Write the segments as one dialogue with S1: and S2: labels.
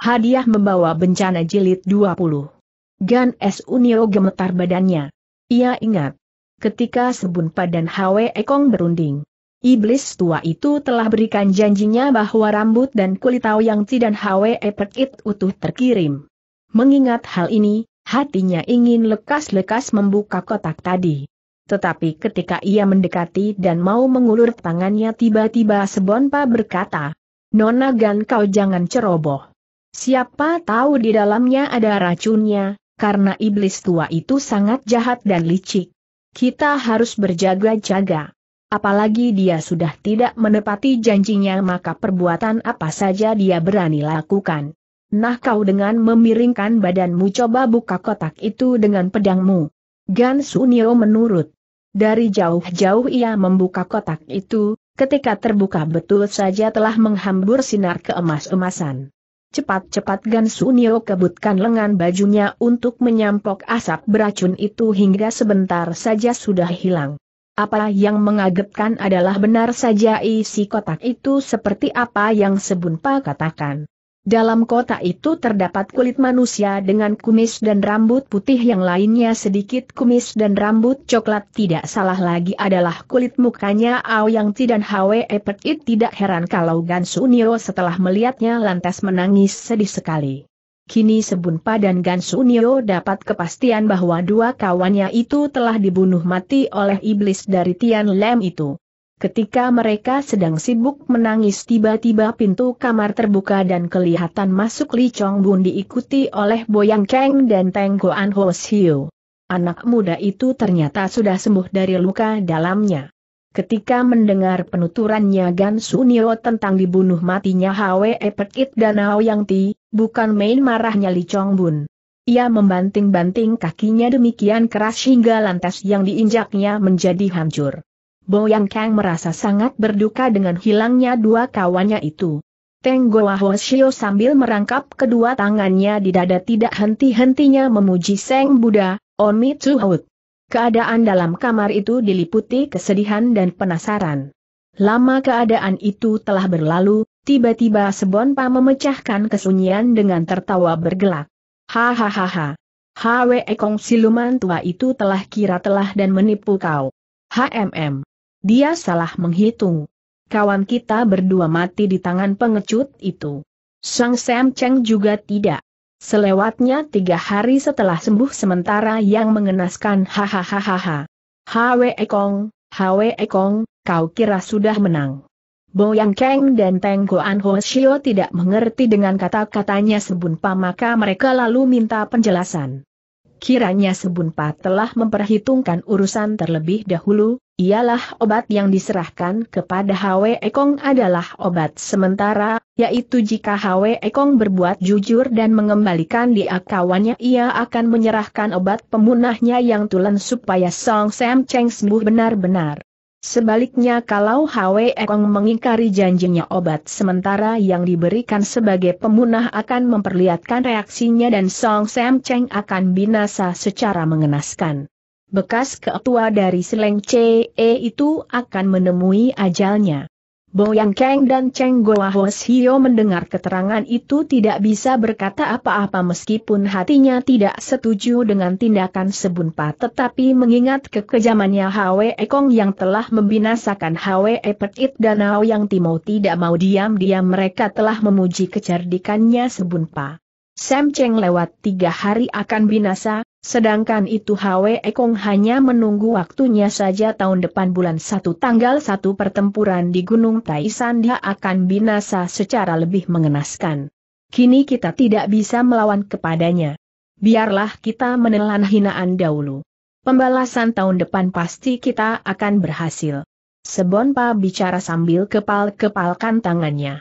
S1: Hadiah membawa bencana jilid 20. Gan S. Unio gemetar badannya. Ia ingat. Ketika Sebun dan Hwe Ekong berunding. Iblis tua itu telah berikan janjinya bahwa rambut dan kulit tahu yang tidak Hwe It utuh terkirim. Mengingat hal ini, hatinya ingin lekas-lekas membuka kotak tadi. Tetapi ketika ia mendekati dan mau mengulur tangannya tiba-tiba Sebonpa berkata, Nona Gan kau jangan ceroboh. Siapa tahu di dalamnya ada racunnya, karena iblis tua itu sangat jahat dan licik. Kita harus berjaga-jaga. Apalagi dia sudah tidak menepati janjinya maka perbuatan apa saja dia berani lakukan. Nah kau dengan memiringkan badanmu coba buka kotak itu dengan pedangmu. Gan Sunio menurut. Dari jauh-jauh ia membuka kotak itu, ketika terbuka betul saja telah menghambur sinar keemas-emasan. Cepat-cepat Gansu Sunio kebutkan lengan bajunya untuk menyampok asap beracun itu hingga sebentar saja sudah hilang. Apa yang mengagetkan adalah benar saja isi kotak itu seperti apa yang Sebunpa katakan. Dalam kota itu terdapat kulit manusia dengan kumis dan rambut putih yang lainnya sedikit kumis dan rambut coklat tidak salah lagi adalah kulit mukanya Yang dan Hwe It tidak heran kalau Gansu Niro setelah melihatnya lantas menangis sedih sekali. Kini Sebunpa dan Gansu Niro dapat kepastian bahwa dua kawannya itu telah dibunuh mati oleh iblis dari Tian Lem itu. Ketika mereka sedang sibuk menangis tiba-tiba pintu kamar terbuka dan kelihatan masuk Li Chong Bun diikuti oleh Boyang Cheng dan Teng Goan Ho Siu. Anak muda itu ternyata sudah sembuh dari luka dalamnya. Ketika mendengar penuturannya Gan Sunio tentang dibunuh matinya Hwe Pekit dan Yang Ti, bukan main marahnya Li Chong Bun. Ia membanting-banting kakinya demikian keras hingga lantas yang diinjaknya menjadi hancur. Boyang Kang merasa sangat berduka dengan hilangnya dua kawannya itu. Teng Goa Hoshio sambil merangkap kedua tangannya di dada tidak henti-hentinya memuji Seng Buddha, Omi Tsuhut. Keadaan dalam kamar itu diliputi kesedihan dan penasaran. Lama keadaan itu telah berlalu, tiba-tiba Sebonpa memecahkan kesunyian dengan tertawa bergelak. Hahaha. Hwe Kong siluman tua itu telah kira telah dan menipu kau. HMM. Dia salah menghitung. Kawan kita berdua mati di tangan pengecut itu. Sang Sam Cheng juga tidak. Selewatnya tiga hari setelah sembuh sementara yang mengenaskan hahaha. Hwe Kong, Hwe Kong, kau kira sudah menang. Bo Yang Kang dan Teng Goan Ho Shio tidak mengerti dengan kata-katanya sebunpa maka mereka lalu minta penjelasan. Kiranya Sebunpa telah memperhitungkan urusan terlebih dahulu, ialah obat yang diserahkan kepada Hwe Ekong adalah obat sementara, yaitu jika Hwe Ekong berbuat jujur dan mengembalikan dia kawannya ia akan menyerahkan obat pemunahnya yang tulen supaya Song Sam Cheng sembuh benar-benar. Sebaliknya kalau Hwe Ekong mengingkari janjinya obat sementara yang diberikan sebagai pemunah akan memperlihatkan reaksinya dan Song Sam Cheng akan binasa secara mengenaskan. Bekas ketua dari Seleng CE itu akan menemui ajalnya. Boyang Kang dan Cheng Goa Hio mendengar keterangan itu tidak bisa berkata apa-apa meskipun hatinya tidak setuju dengan tindakan Sebunpa tetapi mengingat kekejamannya Hwe Kong yang telah membinasakan Hwe Petit Danau yang Timau tidak mau diam-diam mereka telah memuji kecerdikannya Sebunpa. Sam Cheng lewat tiga hari akan binasa, Sedangkan itu Hwe Kong hanya menunggu waktunya saja tahun depan bulan 1 tanggal 1 pertempuran di Gunung Taisan dia akan binasa secara lebih mengenaskan. Kini kita tidak bisa melawan kepadanya. Biarlah kita menelan hinaan dahulu. Pembalasan tahun depan pasti kita akan berhasil. Sebonpa bicara sambil kepal-kepalkan tangannya.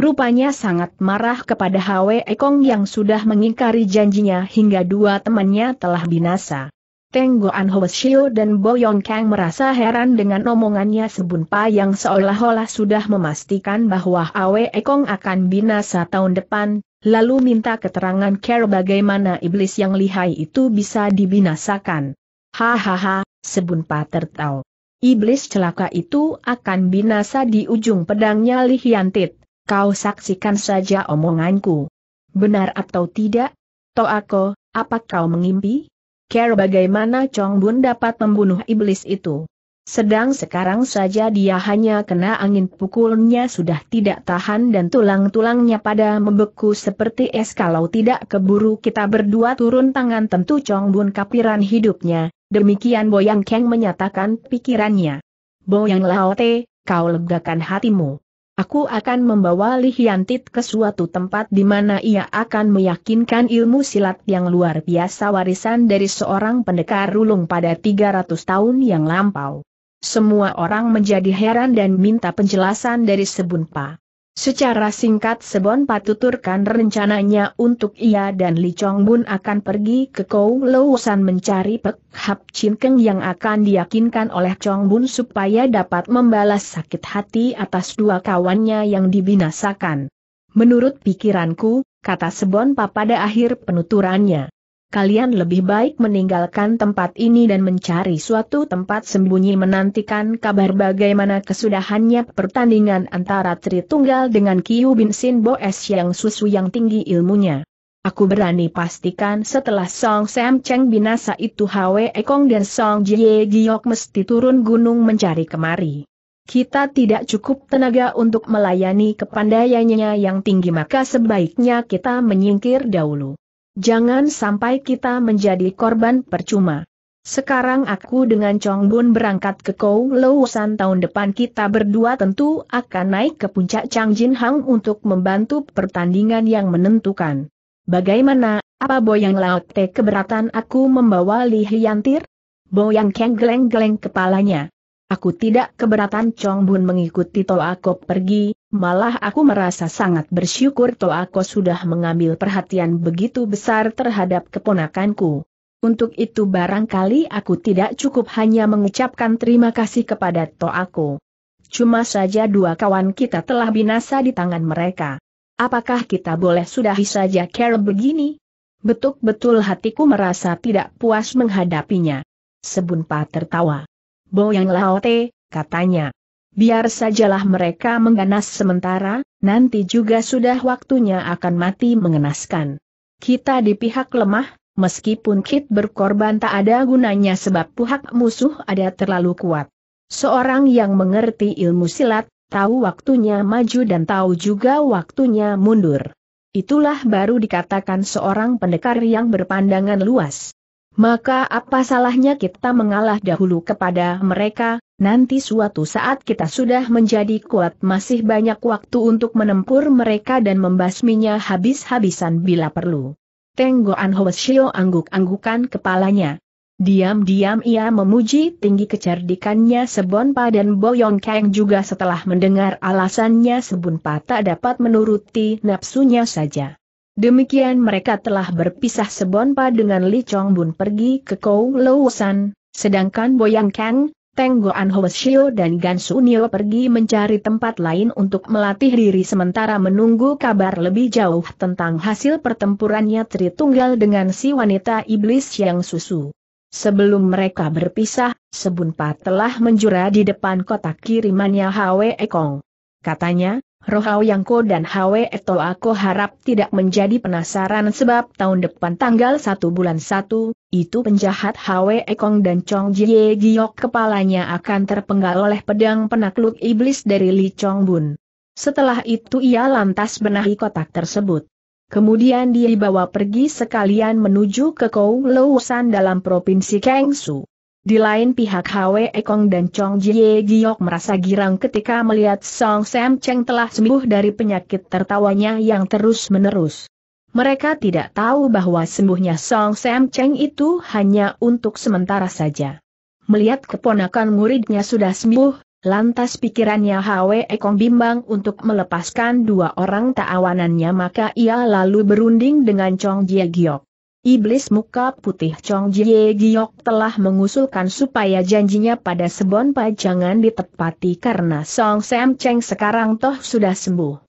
S1: Rupanya sangat marah kepada Hwe Kong yang sudah mengingkari janjinya hingga dua temannya telah binasa. Tenggoan Hoesio dan Boyong Kang merasa heran dengan omongannya Sebunpa yang seolah-olah sudah memastikan bahwa Hwe Kong akan binasa tahun depan, lalu minta keterangan Care bagaimana iblis yang lihai itu bisa dibinasakan. Hahaha, Sebunpa tertawa. Iblis celaka itu akan binasa di ujung pedangnya Lihiantit kau saksikan saja omonganku. Benar atau tidak? Toako, apa kau mengimpi? Care bagaimana Chong Bun dapat membunuh iblis itu? Sedang sekarang saja dia hanya kena angin pukulnya sudah tidak tahan dan tulang-tulangnya pada membeku seperti es kalau tidak keburu kita berdua turun tangan tentu Chong Bun kapiran hidupnya, demikian Boyang Keng menyatakan pikirannya. Boyang Laote, kau legakan hatimu. Aku akan membawa Li Hiantit ke suatu tempat di mana ia akan meyakinkan ilmu silat yang luar biasa warisan dari seorang pendekar rulung pada 300 tahun yang lampau. Semua orang menjadi heran dan minta penjelasan dari Sebunpa. Secara singkat Sebon patuturkan rencananya untuk ia dan Li Chong Bun akan pergi ke Kou Lousan mencari Pek Hap Chin Keng yang akan diyakinkan oleh Chong Bun supaya dapat membalas sakit hati atas dua kawannya yang dibinasakan. Menurut pikiranku, kata Sebon pada akhir penuturannya kalian lebih baik meninggalkan tempat ini dan mencari suatu tempat sembunyi menantikan kabar bagaimana kesudahannya pertandingan antara Tritunggal dengan Kiu Bin Sin es yang susu yang tinggi ilmunya. Aku berani pastikan setelah Song Sam Cheng binasa itu Hwe Ekong dan Song Jie Giok mesti turun gunung mencari kemari. Kita tidak cukup tenaga untuk melayani kepandaiannya yang tinggi maka sebaiknya kita menyingkir dahulu. Jangan sampai kita menjadi korban percuma. Sekarang aku dengan Chong Bun berangkat ke Kou Lousan tahun depan kita berdua tentu akan naik ke puncak Chang Jin Hang untuk membantu pertandingan yang menentukan. Bagaimana, apa Boyang Laut Te keberatan aku membawa Li Hiantir? Boyang Keng geleng-geleng kepalanya. Aku tidak keberatan Chong Bun mengikuti Toa Kop pergi, Malah aku merasa sangat bersyukur toh aku sudah mengambil perhatian begitu besar terhadap keponakanku. Untuk itu barangkali aku tidak cukup hanya mengucapkan terima kasih kepada toh aku. Cuma saja dua kawan kita telah binasa di tangan mereka. Apakah kita boleh sudahi saja care begini? Betul-betul hatiku merasa tidak puas menghadapinya. Sebunpa tertawa. Boyang Laote, katanya. Biar sajalah mereka mengganas sementara, nanti juga sudah waktunya akan mati mengenaskan. Kita di pihak lemah, meskipun kit berkorban tak ada gunanya sebab pihak musuh ada terlalu kuat. Seorang yang mengerti ilmu silat, tahu waktunya maju dan tahu juga waktunya mundur. Itulah baru dikatakan seorang pendekar yang berpandangan luas. Maka apa salahnya kita mengalah dahulu kepada mereka, Nanti suatu saat kita sudah menjadi kuat masih banyak waktu untuk menempur mereka dan membasminya habis-habisan bila perlu. Tenggoan Hoesio angguk-anggukan kepalanya. Diam-diam ia memuji tinggi kecerdikannya Sebonpa dan Boyong Kang juga setelah mendengar alasannya Sebonpa tak dapat menuruti nafsunya saja. Demikian mereka telah berpisah Sebonpa dengan Li Chong Bun pergi ke Kou Lousan, sedangkan Boyong Kang, Teng Goan Hoesio dan Gansu Nio pergi mencari tempat lain untuk melatih diri sementara menunggu kabar lebih jauh tentang hasil pertempurannya Tritunggal dengan si wanita iblis yang susu. Sebelum mereka berpisah, Sebunpa telah menjura di depan kotak kirimannya Hwe Kong, Katanya, Rohau Yangko dan Hwe Eto aku harap tidak menjadi penasaran sebab tahun depan tanggal 1 bulan 1, itu penjahat Hwe Ekong dan Chong Jie Giok kepalanya akan terpenggal oleh pedang penakluk iblis dari Li Chong Bun. Setelah itu ia lantas benahi kotak tersebut. Kemudian dia dibawa pergi sekalian menuju ke Kou Lousan dalam provinsi Kengsu. Di lain pihak Hwe Ekong dan Chong Jie Giok merasa girang ketika melihat Song Sam Cheng telah sembuh dari penyakit tertawanya yang terus-menerus. Mereka tidak tahu bahwa sembuhnya Song Sam Cheng itu hanya untuk sementara saja. Melihat keponakan muridnya sudah sembuh, lantas pikirannya Hwe Ekong bimbang untuk melepaskan dua orang tawanannya maka ia lalu berunding dengan Chong Jie Giok. Iblis muka putih Chong Jie Giok telah mengusulkan supaya janjinya pada Sebon pajangan jangan ditepati karena Song Sam Cheng sekarang toh sudah sembuh.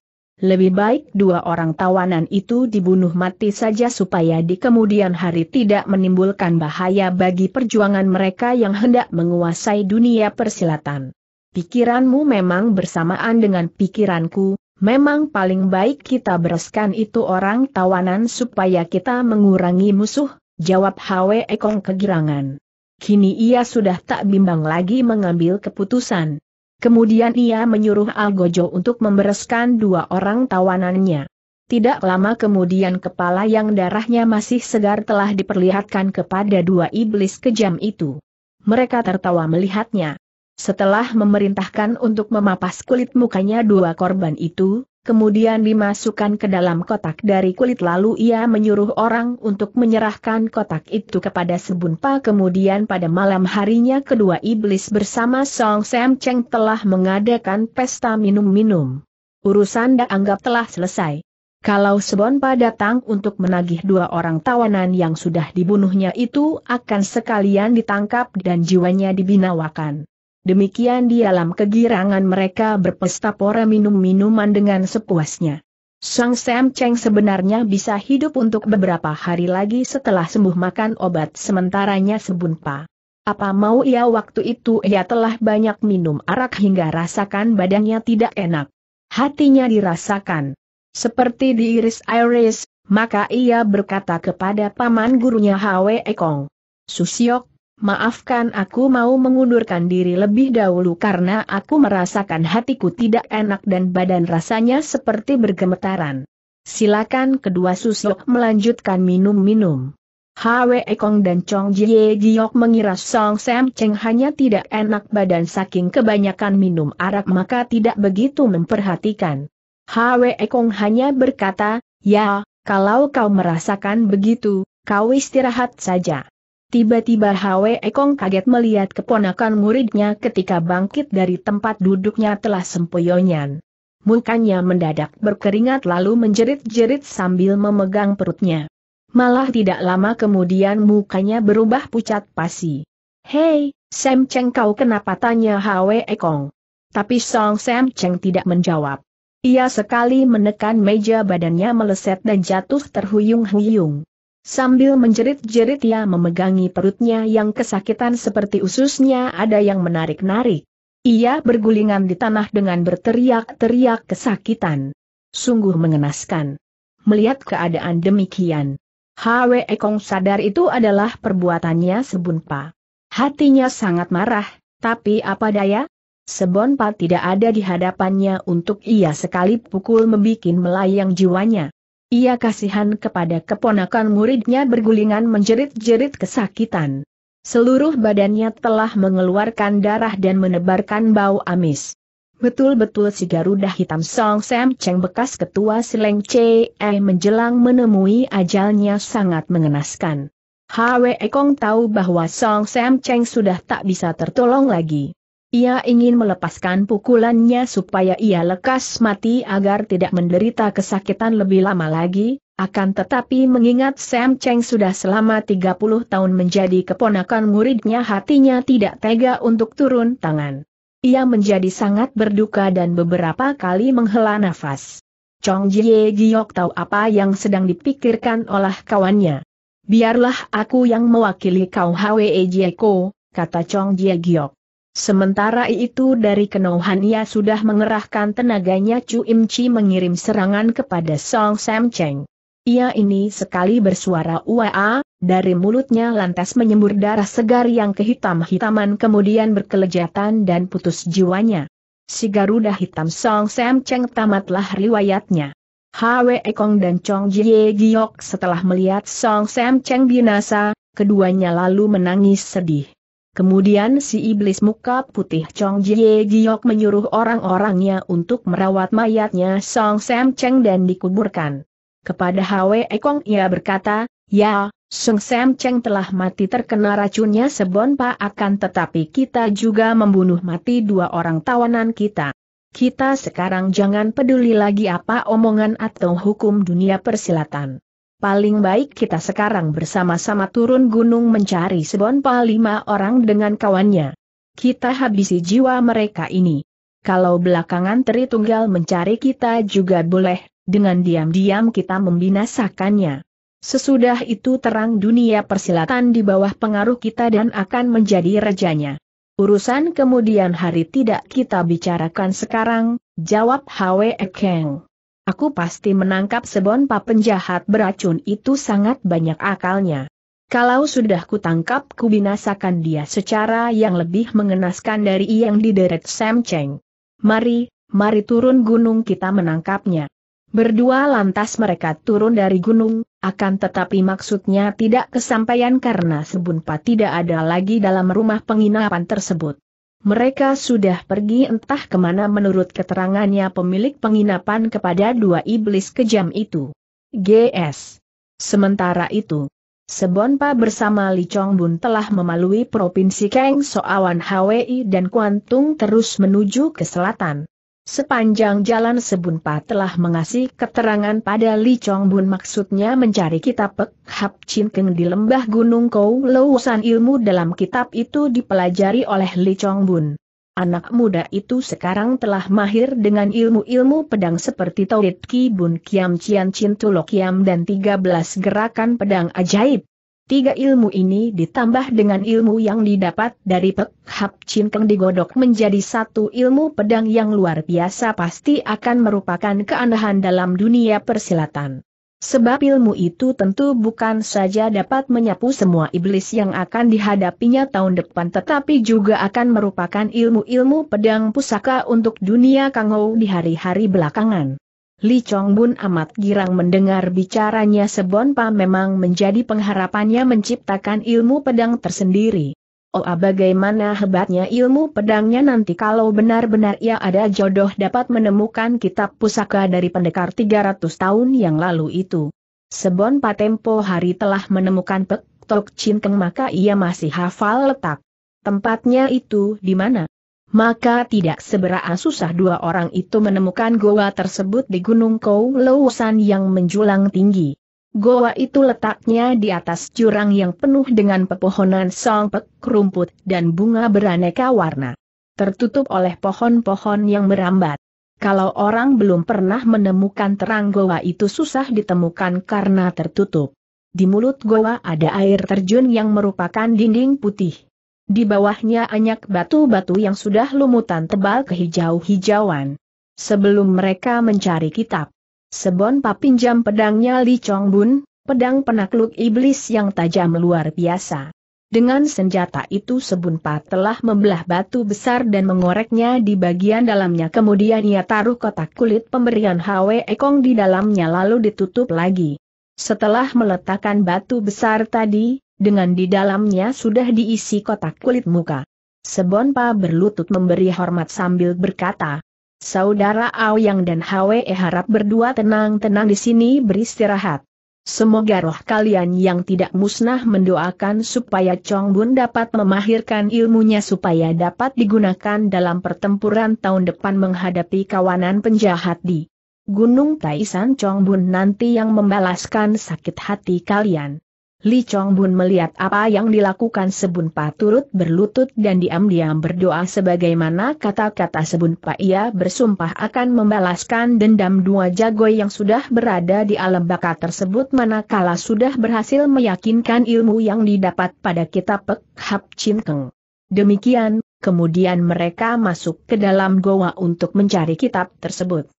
S1: Lebih baik dua orang tawanan itu dibunuh mati saja supaya di kemudian hari tidak menimbulkan bahaya bagi perjuangan mereka yang hendak menguasai dunia persilatan. Pikiranmu memang bersamaan dengan pikiranku, Memang paling baik kita bereskan itu orang tawanan supaya kita mengurangi musuh, jawab Hwe Ekong kegirangan. Kini ia sudah tak bimbang lagi mengambil keputusan. Kemudian ia menyuruh Algojo untuk membereskan dua orang tawanannya. Tidak lama kemudian kepala yang darahnya masih segar telah diperlihatkan kepada dua iblis kejam itu. Mereka tertawa melihatnya. Setelah memerintahkan untuk memapas kulit mukanya dua korban itu, kemudian dimasukkan ke dalam kotak dari kulit lalu ia menyuruh orang untuk menyerahkan kotak itu kepada Sebunpa kemudian pada malam harinya kedua iblis bersama Song Sam Cheng telah mengadakan pesta minum-minum. Urusan dah anggap telah selesai. Kalau Sebonpa datang untuk menagih dua orang tawanan yang sudah dibunuhnya itu akan sekalian ditangkap dan jiwanya dibinawakan. Demikian di dalam kegirangan mereka berpesta pora minum-minuman dengan sepuasnya. Sang Sam Cheng sebenarnya bisa hidup untuk beberapa hari lagi setelah sembuh makan obat sementaranya sebunpa. Apa mau ia ya waktu itu ia telah banyak minum arak hingga rasakan badannya tidak enak. Hatinya dirasakan. Seperti diiris iris, maka ia berkata kepada paman gurunya Hwe Kong. Susiok, Maafkan aku mau mengundurkan diri lebih dahulu karena aku merasakan hatiku tidak enak dan badan rasanya seperti bergemetaran. Silakan kedua susuk melanjutkan minum-minum. Hwe Kong dan Chong Jie Giok mengira Song Sam Cheng hanya tidak enak badan saking kebanyakan minum arak maka tidak begitu memperhatikan. Hwe Kong hanya berkata, ya, kalau kau merasakan begitu, kau istirahat saja. Tiba-tiba Hwe Ekong kaget melihat keponakan muridnya ketika bangkit dari tempat duduknya telah sempoyonyan. Mukanya mendadak berkeringat lalu menjerit-jerit sambil memegang perutnya. Malah tidak lama kemudian mukanya berubah pucat pasi. Hei, Sam Cheng kau kenapa tanya Hwe Ekong? Tapi Song Sam Cheng tidak menjawab. Ia sekali menekan meja badannya meleset dan jatuh terhuyung-huyung. Sambil menjerit-jerit ia memegangi perutnya yang kesakitan seperti ususnya ada yang menarik-narik. Ia bergulingan di tanah dengan berteriak-teriak kesakitan. Sungguh mengenaskan. Melihat keadaan demikian. Hwe Kong sadar itu adalah perbuatannya sebunpa. Hatinya sangat marah, tapi apa daya? Sebonpa tidak ada di hadapannya untuk ia sekali pukul membikin melayang jiwanya. Ia kasihan kepada keponakan muridnya bergulingan menjerit-jerit kesakitan. Seluruh badannya telah mengeluarkan darah dan menebarkan bau amis. Betul-betul si Garuda Hitam Song Sam Cheng bekas ketua Sileng Chee eh menjelang menemui ajalnya sangat mengenaskan. Hwe Kong tahu bahwa Song Sam Cheng sudah tak bisa tertolong lagi. Ia ingin melepaskan pukulannya supaya ia lekas mati agar tidak menderita kesakitan lebih lama lagi, akan tetapi mengingat Sam Cheng sudah selama 30 tahun menjadi keponakan muridnya hatinya tidak tega untuk turun tangan. Ia menjadi sangat berduka dan beberapa kali menghela nafas. Chong Jie Giok tahu apa yang sedang dipikirkan oleh kawannya. Biarlah aku yang mewakili kau Hwe Jieko, kata Chong Jie Giok. Sementara itu dari Kenohan ia sudah mengerahkan tenaganya Chu Im Chi mengirim serangan kepada Song Sam Cheng. Ia ini sekali bersuara uaa, dari mulutnya lantas menyembur darah segar yang kehitam-hitaman kemudian berkelejatan dan putus jiwanya. Si Garuda Hitam Song Sam Cheng tamatlah riwayatnya. Hwe Kong dan Chong Jie Giok setelah melihat Song Sam Cheng binasa, keduanya lalu menangis sedih. Kemudian si iblis muka putih Chong Jie Giok menyuruh orang-orangnya untuk merawat mayatnya Song Sam Cheng dan dikuburkan. Kepada Hwe Kong ia berkata, Ya, Song Sam Cheng telah mati terkena racunnya sebonpa akan tetapi kita juga membunuh mati dua orang tawanan kita. Kita sekarang jangan peduli lagi apa omongan atau hukum dunia persilatan paling baik kita sekarang bersama-sama turun gunung mencari sebonpa lima orang dengan kawannya. Kita habisi jiwa mereka ini. Kalau belakangan Tri Tunggal mencari kita juga boleh, dengan diam-diam kita membinasakannya. Sesudah itu terang dunia persilatan di bawah pengaruh kita dan akan menjadi rejanya. Urusan kemudian hari tidak kita bicarakan sekarang, jawab Hwe Ekeng. Aku pasti menangkap sebon sebonpa penjahat beracun itu sangat banyak akalnya. Kalau sudah kutangkap kubinasakan dia secara yang lebih mengenaskan dari yang di deret Sam Cheng. Mari, mari turun gunung kita menangkapnya. Berdua lantas mereka turun dari gunung, akan tetapi maksudnya tidak kesampaian karena sebunpa tidak ada lagi dalam rumah penginapan tersebut. Mereka sudah pergi entah kemana menurut keterangannya pemilik penginapan kepada dua iblis kejam itu. GS. Sementara itu, Sebonpa bersama Li Chongbun telah memalui provinsi Kang Soawan Hwi dan Kuantung terus menuju ke selatan. Sepanjang jalan Sebunpa telah mengasih keterangan pada Li Chong Bun maksudnya mencari kitab Pek Hap Chin Keng di lembah Gunung Kou Lousan ilmu dalam kitab itu dipelajari oleh Li Chong Bun. Anak muda itu sekarang telah mahir dengan ilmu-ilmu pedang seperti Taurit Ki Bun Kiam Cian Chin Tulok Kiam dan 13 gerakan pedang ajaib. Tiga ilmu ini ditambah dengan ilmu yang didapat dari Pek Hap Chin Keng digodok menjadi satu ilmu pedang yang luar biasa pasti akan merupakan keanehan dalam dunia persilatan. Sebab ilmu itu tentu bukan saja dapat menyapu semua iblis yang akan dihadapinya tahun depan tetapi juga akan merupakan ilmu-ilmu pedang pusaka untuk dunia kangau di hari-hari belakangan. Li Chong Bun amat girang mendengar bicaranya Sebonpa memang menjadi pengharapannya menciptakan ilmu pedang tersendiri. Oh ah, bagaimana hebatnya ilmu pedangnya nanti kalau benar-benar ia ada jodoh dapat menemukan kitab pusaka dari pendekar 300 tahun yang lalu itu. Sebonpa tempo hari telah menemukan Pek Tok Chin maka ia masih hafal letak. Tempatnya itu di mana? maka tidak seberapa susah dua orang itu menemukan goa tersebut di Gunung Kou Lousan yang menjulang tinggi. Goa itu letaknya di atas jurang yang penuh dengan pepohonan songpek, rumput, dan bunga beraneka warna. Tertutup oleh pohon-pohon yang merambat. Kalau orang belum pernah menemukan terang goa itu susah ditemukan karena tertutup. Di mulut goa ada air terjun yang merupakan dinding putih. Di bawahnya banyak batu-batu yang sudah lumutan tebal kehijau-hijauan. Sebelum mereka mencari kitab, Sebon papinjam pedangnya Li Chong Bun, pedang penakluk iblis yang tajam luar biasa. Dengan senjata itu Sebonpa telah membelah batu besar dan mengoreknya di bagian dalamnya kemudian ia taruh kotak kulit pemberian Hwe Kong di dalamnya lalu ditutup lagi. Setelah meletakkan batu besar tadi, dengan di dalamnya sudah diisi kotak kulit muka. Sebonpa berlutut memberi hormat sambil berkata, Saudara Aoyang dan Hwe e harap berdua tenang-tenang di sini beristirahat. Semoga roh kalian yang tidak musnah mendoakan supaya Chong Bun dapat memahirkan ilmunya supaya dapat digunakan dalam pertempuran tahun depan menghadapi kawanan penjahat di Gunung Taisan Chong Bun nanti yang membalaskan sakit hati kalian. Li Chong Bun melihat apa yang dilakukan Sebun Pa turut berlutut dan diam-diam berdoa sebagaimana kata-kata Sebun Pa ia bersumpah akan membalaskan dendam dua jago yang sudah berada di alam baka tersebut manakala sudah berhasil meyakinkan ilmu yang didapat pada kitab Pek Hap Chin Keng. Demikian, kemudian mereka masuk ke dalam goa untuk mencari kitab tersebut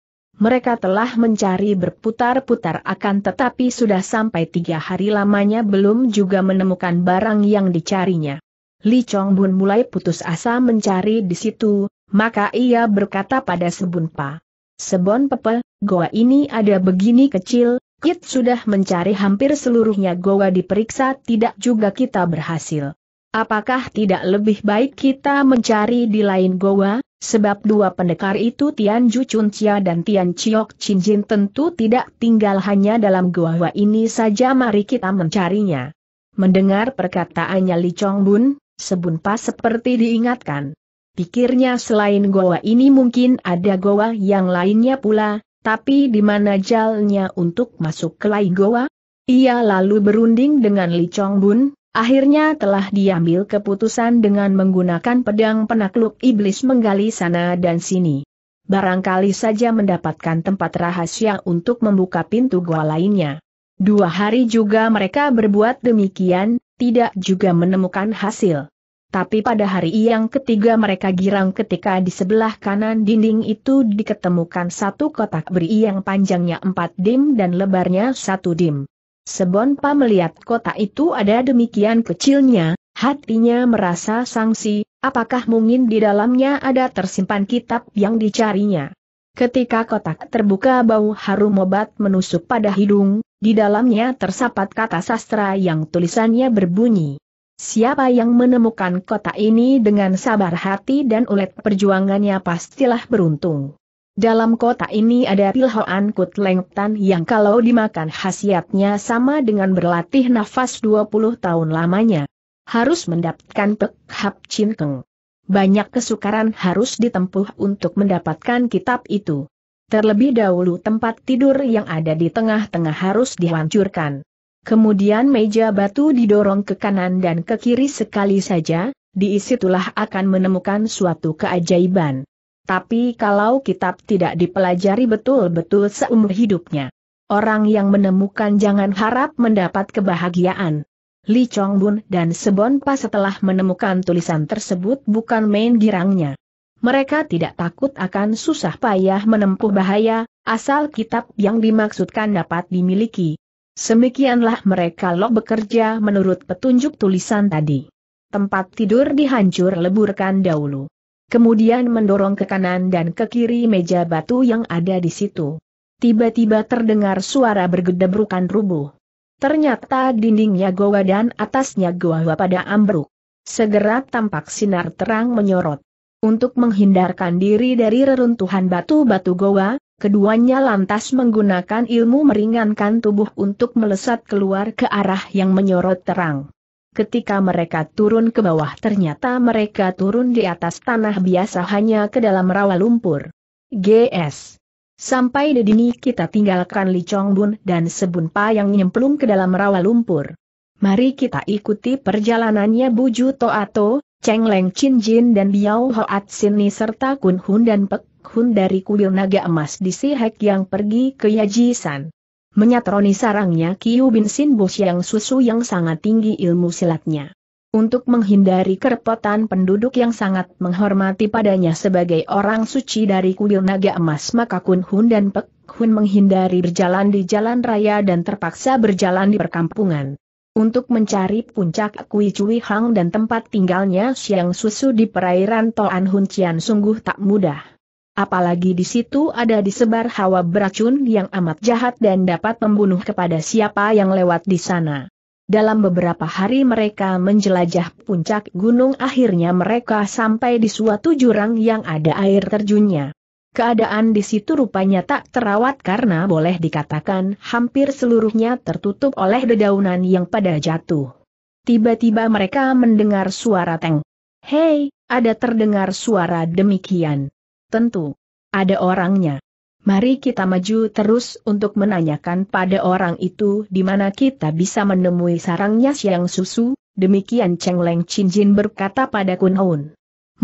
S1: mereka telah mencari berputar-putar akan tetapi sudah sampai tiga hari lamanya belum juga menemukan barang yang dicarinya. Li Chong Bun mulai putus asa mencari di situ, maka ia berkata pada Pa. Sebon Pepe, goa ini ada begini kecil, Kit sudah mencari hampir seluruhnya goa diperiksa tidak juga kita berhasil. Apakah tidak lebih baik kita mencari di lain goa, sebab dua pendekar itu Tian Ju Chun Chia dan Tian Chiok Chin Jin tentu tidak tinggal hanya dalam goa ini saja mari kita mencarinya. Mendengar perkataannya Li Chong Bun, sebun pas seperti diingatkan. Pikirnya selain goa ini mungkin ada goa yang lainnya pula, tapi di mana jalannya untuk masuk ke lain goa? Ia lalu berunding dengan Li Chong Bun, Akhirnya telah diambil keputusan dengan menggunakan pedang penakluk iblis menggali sana dan sini. Barangkali saja mendapatkan tempat rahasia untuk membuka pintu gua lainnya. Dua hari juga mereka berbuat demikian, tidak juga menemukan hasil. Tapi pada hari yang ketiga mereka girang ketika di sebelah kanan dinding itu diketemukan satu kotak beri yang panjangnya 4 dim dan lebarnya 1 dim. Sebonpa melihat kota itu ada demikian kecilnya, hatinya merasa sangsi, apakah mungkin di dalamnya ada tersimpan kitab yang dicarinya. Ketika kotak terbuka bau harum obat menusuk pada hidung, di dalamnya tersapat kata sastra yang tulisannya berbunyi. Siapa yang menemukan kota ini dengan sabar hati dan ulet perjuangannya pastilah beruntung. Dalam kota ini ada pilhoan kutlengtan yang kalau dimakan khasiatnya sama dengan berlatih nafas 20 tahun lamanya. Harus mendapatkan pek hap cinkeng. Banyak kesukaran harus ditempuh untuk mendapatkan kitab itu. Terlebih dahulu tempat tidur yang ada di tengah-tengah harus dihancurkan. Kemudian meja batu didorong ke kanan dan ke kiri sekali saja, diisitulah akan menemukan suatu keajaiban. Tapi kalau kitab tidak dipelajari betul-betul seumur hidupnya, orang yang menemukan jangan harap mendapat kebahagiaan. Li Chong dan Sebonpa setelah menemukan tulisan tersebut bukan main girangnya. Mereka tidak takut akan susah payah menempuh bahaya, asal kitab yang dimaksudkan dapat dimiliki. Semikianlah mereka lo bekerja menurut petunjuk tulisan tadi. Tempat tidur dihancur leburkan dahulu kemudian mendorong ke kanan dan ke kiri meja batu yang ada di situ. Tiba-tiba terdengar suara bergedebrukan rubuh. Ternyata dindingnya goa dan atasnya goa pada ambruk. Segera tampak sinar terang menyorot. Untuk menghindarkan diri dari reruntuhan batu-batu goa, keduanya lantas menggunakan ilmu meringankan tubuh untuk melesat keluar ke arah yang menyorot terang. Ketika mereka turun ke bawah ternyata mereka turun di atas tanah biasa hanya ke dalam rawa lumpur. GS. Sampai di dini kita tinggalkan Li Chong dan Sebun yang nyemplung ke dalam rawa lumpur. Mari kita ikuti perjalanannya Buju Toato, Cheng Leng Chin Jin dan Biao Hoat Sini serta Kun Hun dan Pek Hun dari kuil naga emas di Sihek yang pergi ke Yajisan menyatroni sarangnya Kiu Bin Sin Bo yang Susu yang sangat tinggi ilmu silatnya. Untuk menghindari kerepotan penduduk yang sangat menghormati padanya sebagai orang suci dari kuil naga emas maka Kun Hun dan Pek Hun menghindari berjalan di jalan raya dan terpaksa berjalan di perkampungan. Untuk mencari puncak Kui Cui Hang dan tempat tinggalnya Siang Susu di perairan Toan Hun Cian sungguh tak mudah. Apalagi di situ ada disebar hawa beracun yang amat jahat dan dapat membunuh kepada siapa yang lewat di sana. Dalam beberapa hari mereka menjelajah puncak gunung akhirnya mereka sampai di suatu jurang yang ada air terjunnya. Keadaan di situ rupanya tak terawat karena boleh dikatakan hampir seluruhnya tertutup oleh dedaunan yang pada jatuh. Tiba-tiba mereka mendengar suara teng. Hei, ada terdengar suara demikian. Tentu. Ada orangnya. Mari kita maju terus untuk menanyakan pada orang itu di mana kita bisa menemui sarangnya siang susu, demikian Cheng Leng Chin Jin berkata pada Kun Hoon.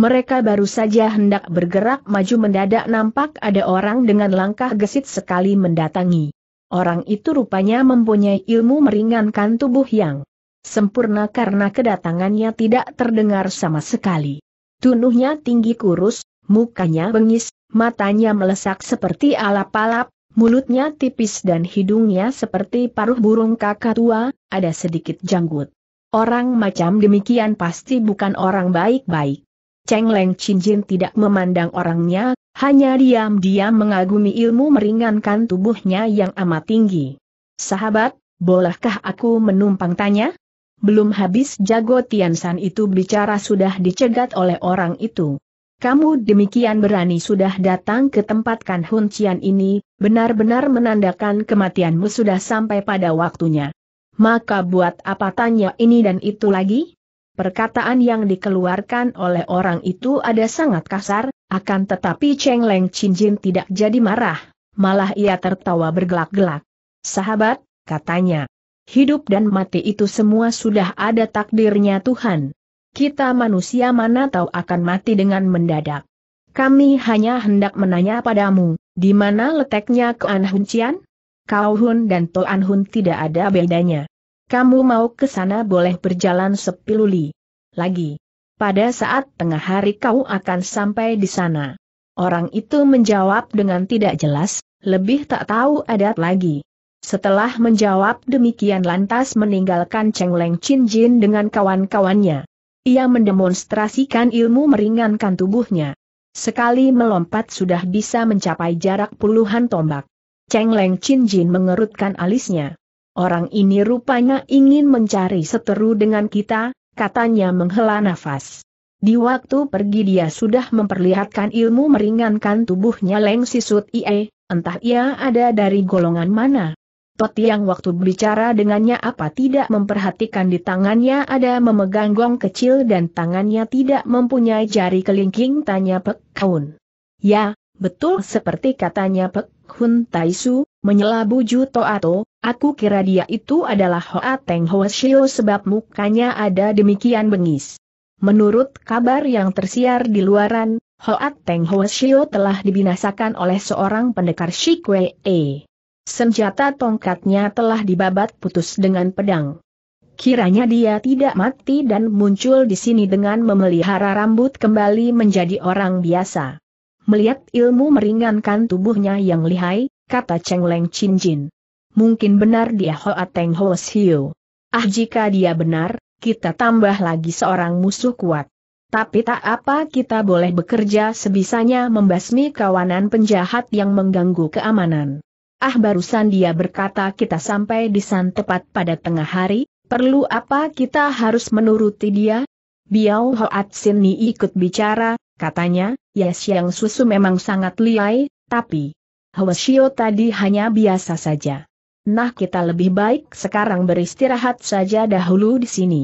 S1: Mereka baru saja hendak bergerak maju mendadak nampak ada orang dengan langkah gesit sekali mendatangi. Orang itu rupanya mempunyai ilmu meringankan tubuh yang sempurna karena kedatangannya tidak terdengar sama sekali. Tunuhnya tinggi kurus, mukanya bengis, matanya melesak seperti alap-alap, mulutnya tipis dan hidungnya seperti paruh burung kakak tua, ada sedikit janggut. Orang macam demikian pasti bukan orang baik-baik. Cheng Leng Jin tidak memandang orangnya, hanya diam-diam mengagumi ilmu meringankan tubuhnya yang amat tinggi. Sahabat, bolehkah aku menumpang tanya? Belum habis jago Tiansan itu bicara sudah dicegat oleh orang itu. Kamu demikian berani sudah datang ke tempat Kan Hun Cian ini, benar-benar menandakan kematianmu sudah sampai pada waktunya. Maka buat apa tanya ini dan itu lagi? Perkataan yang dikeluarkan oleh orang itu ada sangat kasar, akan tetapi Cheng Leng Chin Jin tidak jadi marah, malah ia tertawa bergelak-gelak. Sahabat, katanya, hidup dan mati itu semua sudah ada takdirnya Tuhan kita manusia mana tahu akan mati dengan mendadak. Kami hanya hendak menanya padamu, di mana letaknya Kean Hun Cian? Kau Hun dan Toan Hun tidak ada bedanya. Kamu mau ke sana boleh berjalan sepiluli. Lagi. Pada saat tengah hari kau akan sampai di sana. Orang itu menjawab dengan tidak jelas, lebih tak tahu adat lagi. Setelah menjawab demikian lantas meninggalkan Cheng Leng Chin Jin dengan kawan-kawannya. Ia mendemonstrasikan ilmu meringankan tubuhnya. Sekali melompat sudah bisa mencapai jarak puluhan tombak. Cheng Leng Chin Jin mengerutkan alisnya. Orang ini rupanya ingin mencari seteru dengan kita, katanya menghela nafas. Di waktu pergi dia sudah memperlihatkan ilmu meringankan tubuhnya Leng Sisut Ie, entah ia ada dari golongan mana. Toti yang waktu bicara dengannya apa tidak memperhatikan di tangannya ada memegang gong kecil dan tangannya tidak mempunyai jari kelingking tanya Pek Hun. Ya, betul seperti katanya Pek Hun Taisu, buju Toato, aku kira dia itu adalah Hoa Teng Hoa Shio sebab mukanya ada demikian bengis. Menurut kabar yang tersiar di luaran, Hoa Teng Hoa Shio telah dibinasakan oleh seorang pendekar Shikwe Senjata tongkatnya telah dibabat putus dengan pedang. Kiranya dia tidak mati dan muncul di sini dengan memelihara rambut kembali menjadi orang biasa. Melihat ilmu meringankan tubuhnya yang lihai, kata Cheng Leng Chin Jin. Mungkin benar dia Hoa Teng Ho Siu. Ah jika dia benar, kita tambah lagi seorang musuh kuat. Tapi tak apa kita boleh bekerja sebisanya membasmi kawanan penjahat yang mengganggu keamanan. Ah barusan dia berkata kita sampai di San tepat pada tengah hari, perlu apa kita harus menuruti dia? Biao Hoat Sin ikut bicara, katanya, Ya siang Susu memang sangat liai, tapi Hwasio tadi hanya biasa saja. Nah kita lebih baik sekarang beristirahat saja dahulu di sini.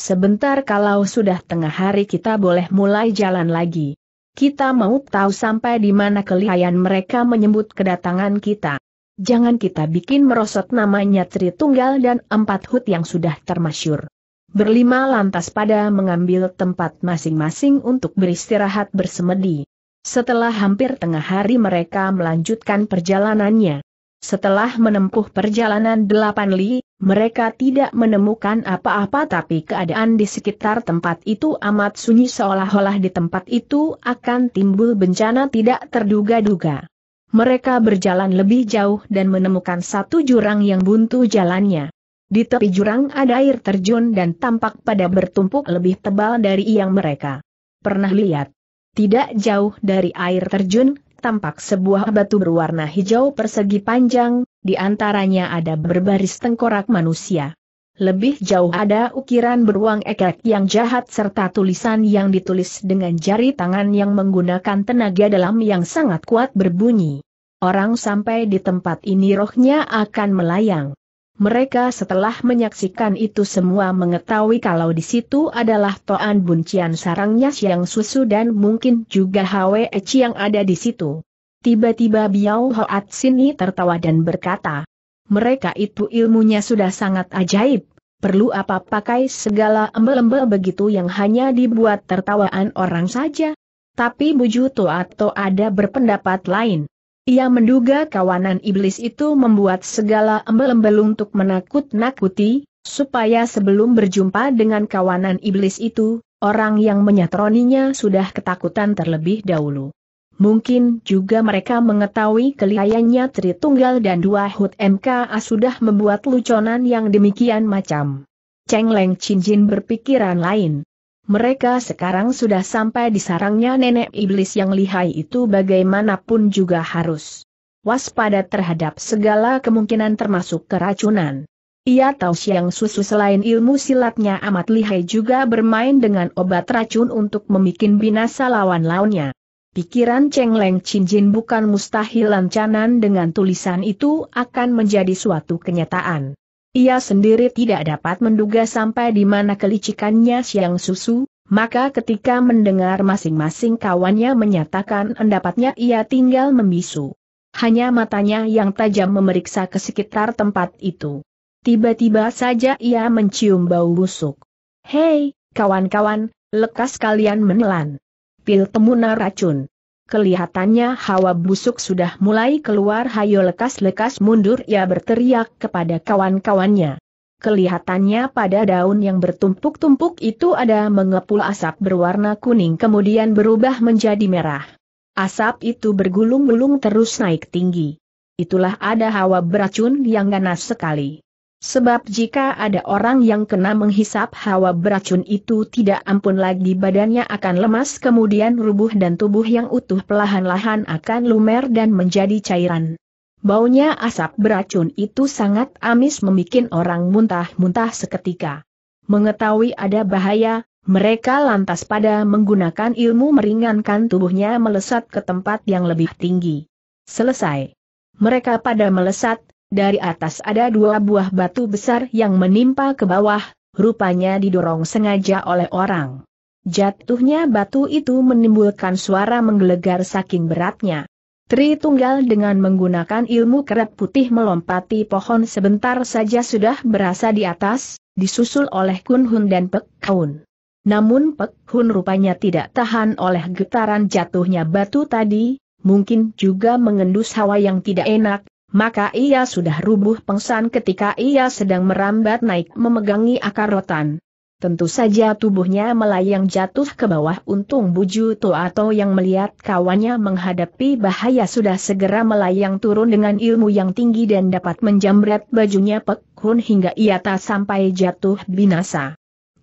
S1: Sebentar kalau sudah tengah hari kita boleh mulai jalan lagi. Kita mau tahu sampai di mana kelihayan mereka menyebut kedatangan kita. Jangan kita bikin merosot namanya tunggal dan Empat Hut yang sudah termasyur. Berlima lantas pada mengambil tempat masing-masing untuk beristirahat bersemedi. Setelah hampir tengah hari mereka melanjutkan perjalanannya. Setelah menempuh perjalanan delapan li, mereka tidak menemukan apa-apa tapi keadaan di sekitar tempat itu amat sunyi seolah-olah di tempat itu akan timbul bencana tidak terduga-duga mereka berjalan lebih jauh dan menemukan satu jurang yang buntu jalannya. Di tepi jurang ada air terjun dan tampak pada bertumpuk lebih tebal dari yang mereka pernah lihat. Tidak jauh dari air terjun, tampak sebuah batu berwarna hijau persegi panjang, di antaranya ada berbaris tengkorak manusia. Lebih jauh ada ukiran beruang ekek yang jahat serta tulisan yang ditulis dengan jari tangan yang menggunakan tenaga dalam yang sangat kuat berbunyi. Orang sampai di tempat ini rohnya akan melayang. Mereka setelah menyaksikan itu semua mengetahui kalau di situ adalah Toan Buncian sarangnya Siang Susu dan mungkin juga Hwe Eci yang ada di situ. Tiba-tiba Biao Hoat Sini tertawa dan berkata, mereka itu ilmunya sudah sangat ajaib, perlu apa pakai segala embel-embel begitu yang hanya dibuat tertawaan orang saja. Tapi Buju atau ada berpendapat lain. Ia menduga kawanan iblis itu membuat segala embel-embel untuk menakut-nakuti, supaya sebelum berjumpa dengan kawanan iblis itu, orang yang menyatroninya sudah ketakutan terlebih dahulu. Mungkin juga mereka mengetahui kelihayannya Tritunggal dan dua Hut MKA sudah membuat luconan yang demikian macam. Cheng Leng Chin Jin berpikiran lain. Mereka sekarang sudah sampai di sarangnya nenek iblis yang lihai itu bagaimanapun juga harus waspada terhadap segala kemungkinan termasuk keracunan. Ia tahu siang susu selain ilmu silatnya amat lihai juga bermain dengan obat racun untuk memikin binasa lawan lawannya. Pikiran Cheng Leng Jin bukan mustahil lancanan dengan tulisan itu akan menjadi suatu kenyataan. Ia sendiri tidak dapat menduga sampai di mana kelicikannya siang susu, maka ketika mendengar masing-masing kawannya menyatakan pendapatnya ia tinggal membisu. Hanya matanya yang tajam memeriksa ke sekitar tempat itu. Tiba-tiba saja ia mencium bau busuk. Hei, kawan-kawan, lekas kalian menelan. Pil temuna racun. Kelihatannya hawa busuk sudah mulai keluar hayo lekas-lekas mundur ia berteriak kepada kawan-kawannya. Kelihatannya pada daun yang bertumpuk-tumpuk itu ada mengepul asap berwarna kuning kemudian berubah menjadi merah. Asap itu bergulung-gulung terus naik tinggi. Itulah ada hawa beracun yang ganas sekali. Sebab jika ada orang yang kena menghisap hawa beracun itu tidak ampun lagi badannya akan lemas kemudian rubuh dan tubuh yang utuh perlahan-lahan akan lumer dan menjadi cairan. Baunya asap beracun itu sangat amis membuat orang muntah-muntah seketika. Mengetahui ada bahaya, mereka lantas pada menggunakan ilmu meringankan tubuhnya melesat ke tempat yang lebih tinggi. Selesai. Mereka pada melesat, dari atas ada dua buah batu besar yang menimpa ke bawah, rupanya didorong sengaja oleh orang. Jatuhnya batu itu menimbulkan suara menggelegar saking beratnya. Tri Tunggal dengan menggunakan ilmu kerap putih melompati pohon sebentar saja sudah berasa di atas, disusul oleh Kun Hun dan Pek Kaun. Namun Pek Hun rupanya tidak tahan oleh getaran jatuhnya batu tadi, mungkin juga mengendus hawa yang tidak enak, maka ia sudah rubuh pengsan ketika ia sedang merambat naik memegangi akar rotan. Tentu saja tubuhnya melayang jatuh ke bawah untung Buju Toato yang melihat kawannya menghadapi bahaya sudah segera melayang turun dengan ilmu yang tinggi dan dapat menjamret bajunya Pek Hun hingga ia tak sampai jatuh binasa.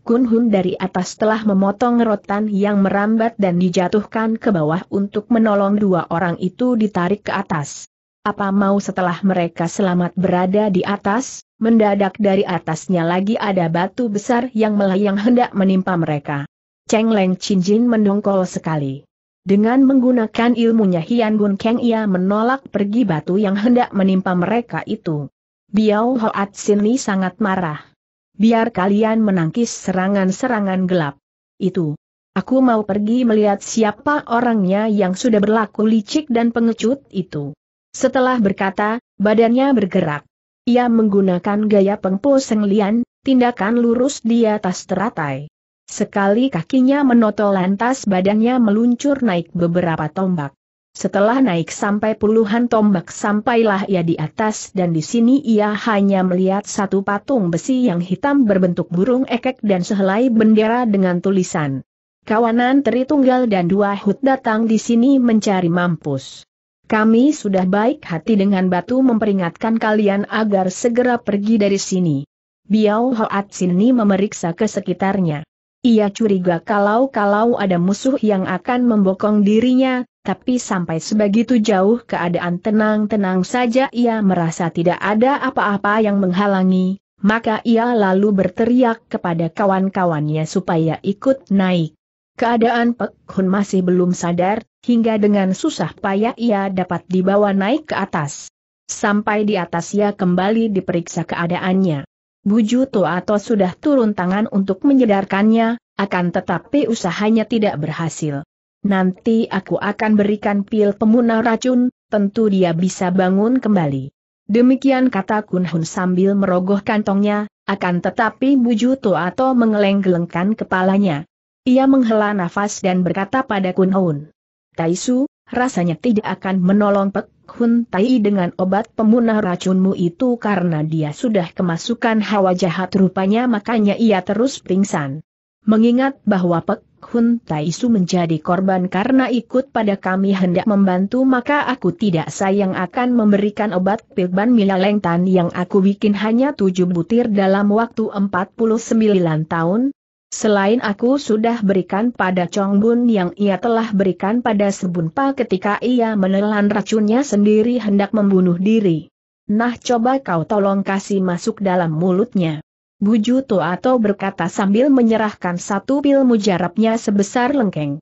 S1: Kun Hun dari atas telah memotong rotan yang merambat dan dijatuhkan ke bawah untuk menolong dua orang itu ditarik ke atas. Apa mau setelah mereka selamat berada di atas, mendadak dari atasnya lagi ada batu besar yang melayang hendak menimpa mereka. Cheng Leng Chin Jin mendongkol sekali. Dengan menggunakan ilmunya Hian Gun Keng ia menolak pergi batu yang hendak menimpa mereka itu. Biao Hoat Sini sangat marah. Biar kalian menangkis serangan-serangan gelap. Itu. Aku mau pergi melihat siapa orangnya yang sudah berlaku licik dan pengecut itu. Setelah berkata, badannya bergerak. Ia menggunakan gaya pengpo senglian, tindakan lurus di atas teratai. Sekali kakinya menoto lantas badannya meluncur naik beberapa tombak. Setelah naik sampai puluhan tombak sampailah ia di atas dan di sini ia hanya melihat satu patung besi yang hitam berbentuk burung ekek dan sehelai bendera dengan tulisan. Kawanan Tritunggal dan dua hut datang di sini mencari mampus. Kami sudah baik hati dengan batu memperingatkan kalian agar segera pergi dari sini. Biao Hoat Sini memeriksa ke sekitarnya. Ia curiga kalau-kalau ada musuh yang akan membokong dirinya, tapi sampai sebegitu jauh keadaan tenang-tenang saja ia merasa tidak ada apa-apa yang menghalangi, maka ia lalu berteriak kepada kawan-kawannya supaya ikut naik. Keadaan Pek Hun masih belum sadar, hingga dengan susah payah ia dapat dibawa naik ke atas. Sampai di atas ia kembali diperiksa keadaannya. Buju Toato sudah turun tangan untuk menyedarkannya, akan tetapi usahanya tidak berhasil. Nanti aku akan berikan pil pemunah racun, tentu dia bisa bangun kembali. Demikian kata Kun Hun sambil merogoh kantongnya, akan tetapi Buju Toato mengeleng-gelengkan kepalanya. Ia menghela nafas dan berkata pada Kun Tai Taisu, rasanya tidak akan menolong Pek Hun Tai dengan obat pemunah racunmu itu karena dia sudah kemasukan hawa jahat rupanya makanya ia terus pingsan. Mengingat bahwa Pek Hun Taisu menjadi korban karena ikut pada kami hendak membantu maka aku tidak sayang akan memberikan obat pilban lengtan yang aku bikin hanya tujuh butir dalam waktu 49 tahun, Selain aku sudah berikan pada Chong Bun yang ia telah berikan pada Sebunpa ketika ia menelan racunnya sendiri hendak membunuh diri. Nah coba kau tolong kasih masuk dalam mulutnya. Buju atau berkata sambil menyerahkan satu pil mujarabnya sebesar lengkeng.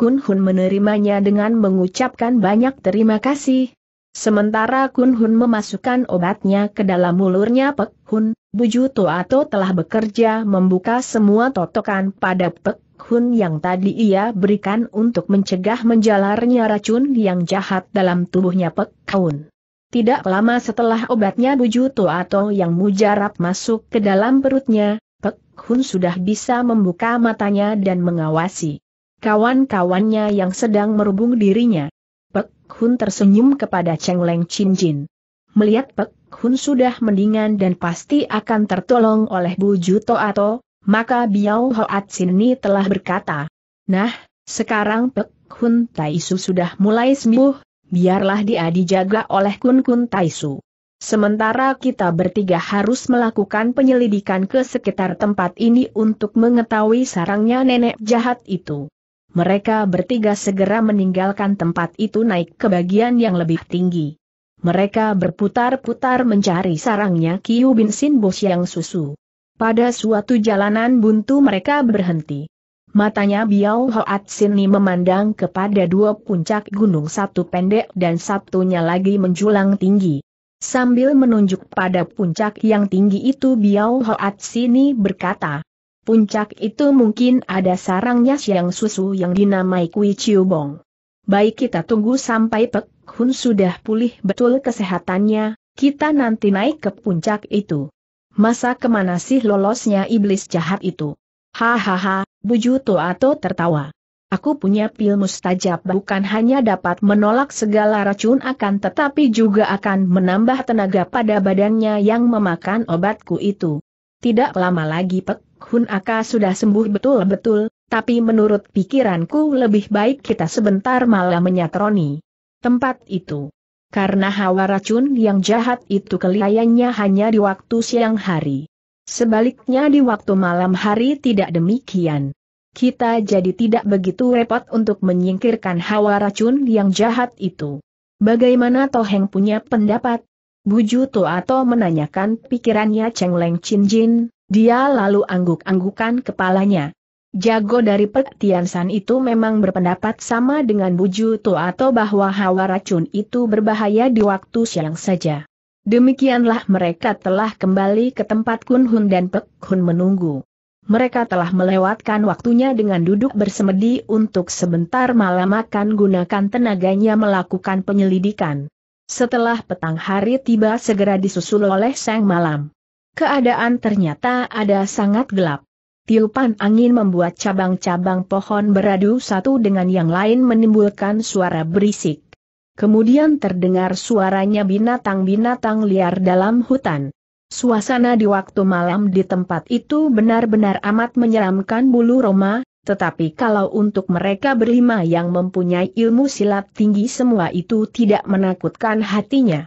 S1: Kun Hun menerimanya dengan mengucapkan banyak terima kasih. Sementara Kun Hun memasukkan obatnya ke dalam mulurnya Pek Hun, Bujuto atau telah bekerja membuka semua totokan pada Pek Hun yang tadi ia berikan untuk mencegah menjalarnya racun yang jahat dalam tubuhnya Pek Hun. Tidak lama setelah obatnya Bujuto atau yang mujarab masuk ke dalam perutnya, Pek Hun sudah bisa membuka matanya dan mengawasi kawan-kawannya yang sedang merubung dirinya. Pek Hun tersenyum kepada Cheng Leng Chin Jin. Melihat Pek Hun sudah mendingan dan pasti akan tertolong oleh Bu Juto atau, maka Biao Hoat Sini telah berkata. Nah, sekarang Pek Hun Taisu sudah mulai sembuh, biarlah dia dijaga oleh Kun Kun Taisu. Sementara kita bertiga harus melakukan penyelidikan ke sekitar tempat ini untuk mengetahui sarangnya nenek jahat itu. Mereka bertiga segera meninggalkan tempat itu naik ke bagian yang lebih tinggi. Mereka berputar-putar mencari sarangnya Kiu Bin Sin Bos yang susu. Pada suatu jalanan buntu mereka berhenti. Matanya Biao Hoat Sini memandang kepada dua puncak gunung satu pendek dan satunya lagi menjulang tinggi. Sambil menunjuk pada puncak yang tinggi itu Biao Hoat Sini berkata, Puncak itu mungkin ada sarangnya siang susu yang dinamai Kui Chiu Bong. Baik kita tunggu sampai pek Hun sudah pulih betul kesehatannya, kita nanti naik ke puncak itu. Masa kemana sih lolosnya iblis jahat itu? Hahaha, buju atau tertawa. Aku punya pil mustajab bukan hanya dapat menolak segala racun akan tetapi juga akan menambah tenaga pada badannya yang memakan obatku itu. Tidak lama lagi Pek Hun Aka sudah sembuh betul-betul, tapi menurut pikiranku lebih baik kita sebentar malah menyatroni tempat itu. Karena hawa racun yang jahat itu kelihayannya hanya di waktu siang hari. Sebaliknya di waktu malam hari tidak demikian. Kita jadi tidak begitu repot untuk menyingkirkan hawa racun yang jahat itu. Bagaimana Toheng punya pendapat? Buju Toato menanyakan pikirannya Cheng Leng Chin Jin, dia lalu angguk-anggukan kepalanya. Jago dari petiansan itu memang berpendapat sama dengan Buju To atau bahwa hawa racun itu berbahaya di waktu siang saja. Demikianlah mereka telah kembali ke tempat Kun Hun dan Pek Hun menunggu. Mereka telah melewatkan waktunya dengan duduk bersemedi untuk sebentar malam akan gunakan tenaganya melakukan penyelidikan. Setelah petang hari tiba segera disusul oleh sang malam. Keadaan ternyata ada sangat gelap tiupan angin membuat cabang-cabang pohon beradu satu dengan yang lain menimbulkan suara berisik. Kemudian terdengar suaranya binatang-binatang liar dalam hutan. Suasana di waktu malam di tempat itu benar-benar amat menyeramkan bulu Roma, tetapi kalau untuk mereka berlima yang mempunyai ilmu silat tinggi semua itu tidak menakutkan hatinya.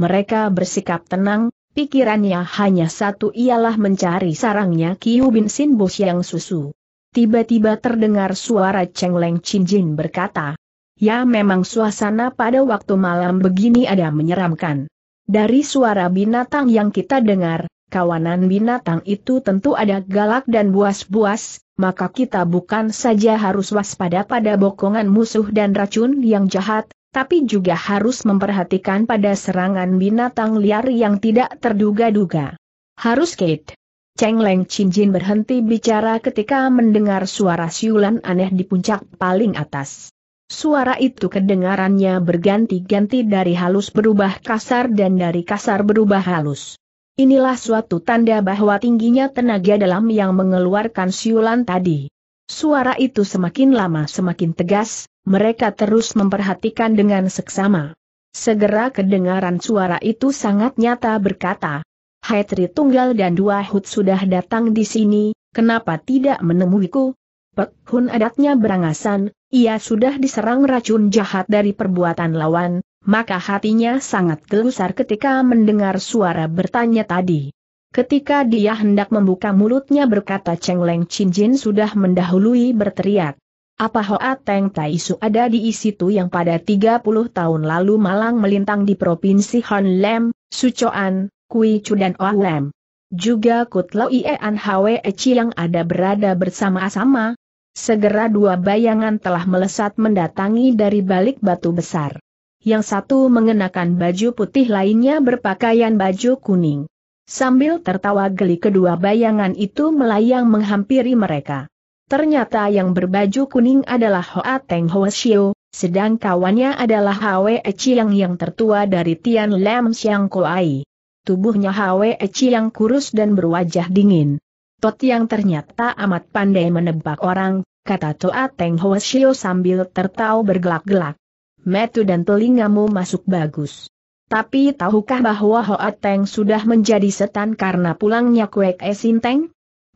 S1: Mereka bersikap tenang, Pikirannya hanya satu ialah mencari sarangnya Kiu Bin Sin Bo Siang Susu. Tiba-tiba terdengar suara Cheng Leng Chin Jin berkata, Ya memang suasana pada waktu malam begini ada menyeramkan. Dari suara binatang yang kita dengar, kawanan binatang itu tentu ada galak dan buas-buas, maka kita bukan saja harus waspada pada bokongan musuh dan racun yang jahat, tapi juga harus memperhatikan pada serangan binatang liar yang tidak terduga-duga. Harus Kate. Cheng Leng Chin Jin berhenti bicara ketika mendengar suara siulan aneh di puncak paling atas. Suara itu kedengarannya berganti-ganti dari halus berubah kasar dan dari kasar berubah halus. Inilah suatu tanda bahwa tingginya tenaga dalam yang mengeluarkan siulan tadi. Suara itu semakin lama semakin tegas, mereka terus memperhatikan dengan seksama. Segera kedengaran suara itu sangat nyata berkata, Haitri Tunggal dan dua Hut sudah datang di sini, kenapa tidak menemuiku? Pek Hun adatnya berangasan, ia sudah diserang racun jahat dari perbuatan lawan, maka hatinya sangat gelusar ketika mendengar suara bertanya tadi. Ketika dia hendak membuka mulutnya berkata Cheng Leng Chin Jin sudah mendahului berteriak. Apa Hoa Teng Tai Su ada di situ yang pada 30 tahun lalu malang melintang di Provinsi Han Lem, Sucoan, Kui Chu dan Oa Lem. Juga Kut Lo An Hwe Eci yang ada berada bersama-sama. Segera dua bayangan telah melesat mendatangi dari balik batu besar. Yang satu mengenakan baju putih lainnya berpakaian baju kuning. Sambil tertawa geli kedua bayangan itu melayang menghampiri mereka. Ternyata yang berbaju kuning adalah Hoa Teng Hoa Xiu, sedang kawannya adalah Hwe Chiang yang tertua dari Tian Lam Xiang Koai. Tubuhnya Hwe Chiang kurus dan berwajah dingin. Tot yang ternyata amat pandai menebak orang, kata Toa Teng Hoa Xiu sambil tertawa bergelak-gelak. Metu dan telingamu masuk bagus. Tapi tahukah bahwa Hoa Teng sudah menjadi setan karena pulangnya Kwek Esinteng?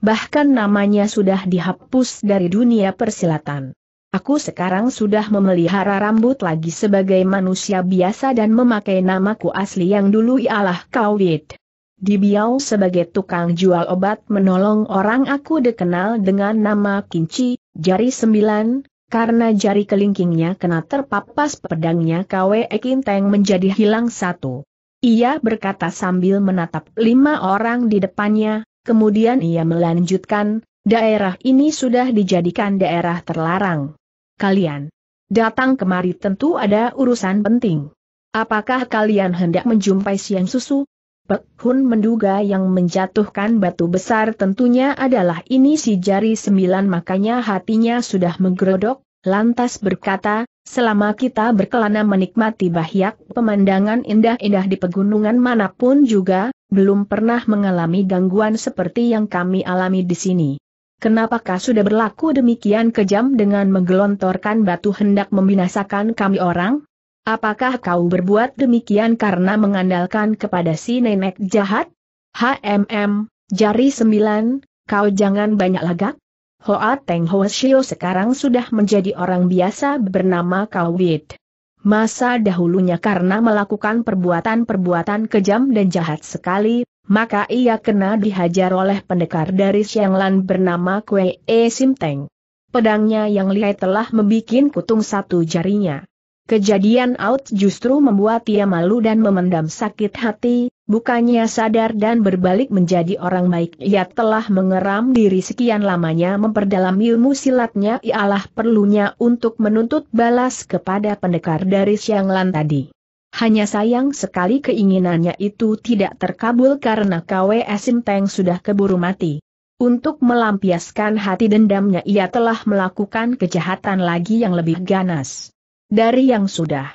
S1: bahkan namanya sudah dihapus dari dunia persilatan. Aku sekarang sudah memelihara rambut lagi sebagai manusia biasa dan memakai namaku asli yang dulu ialah Kawit. Di Biau sebagai tukang jual obat menolong orang aku dikenal dengan nama Kinci, jari sembilan, karena jari kelingkingnya kena terpapas pedangnya KW Ekinteng menjadi hilang satu. Ia berkata sambil menatap lima orang di depannya, Kemudian ia melanjutkan, daerah ini sudah dijadikan daerah terlarang. Kalian datang kemari tentu ada urusan penting. Apakah kalian hendak menjumpai siang susu? Pek Hun menduga yang menjatuhkan batu besar tentunya adalah ini si jari sembilan makanya hatinya sudah menggerodok, lantas berkata, selama kita berkelana menikmati bahyak pemandangan indah-indah di pegunungan manapun juga, belum pernah mengalami gangguan seperti yang kami alami di sini. Kenapakah sudah berlaku demikian kejam dengan menggelontorkan batu hendak membinasakan kami orang? Apakah kau berbuat demikian karena mengandalkan kepada si nenek jahat? HMM, jari sembilan, kau jangan banyak lagak. Hoa Teng Hoa Shio sekarang sudah menjadi orang biasa bernama Kau Wit masa dahulunya karena melakukan perbuatan-perbuatan kejam dan jahat sekali, maka ia kena dihajar oleh pendekar dari Xianglan bernama Kue E Simteng. Pedangnya yang lihai telah membuat kutung satu jarinya. Kejadian out justru membuat ia malu dan memendam sakit hati, Bukannya sadar dan berbalik menjadi orang baik ia telah mengeram diri sekian lamanya memperdalam ilmu silatnya ialah perlunya untuk menuntut balas kepada pendekar dari siang tadi. Hanya sayang sekali keinginannya itu tidak terkabul karena KW teng sudah keburu mati. Untuk melampiaskan hati dendamnya ia telah melakukan kejahatan lagi yang lebih ganas. Dari yang sudah